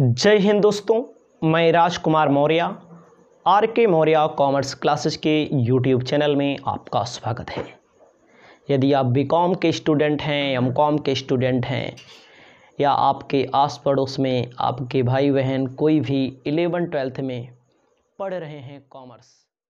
जय हिंद दोस्तों मैं राजकुमार Maurya R K Maurya commerce classes के यूट्यूब चैनल में आपका स्वागत है यदि आप बी कॉम के स्टूडेंट हैं एम कॉम के स्टूडेंट हैं या आपके आस पड़ोस में आपके भाई बहन कोई भी इलेवन ट्वेल्थ में पढ़ रहे हैं कॉमर्स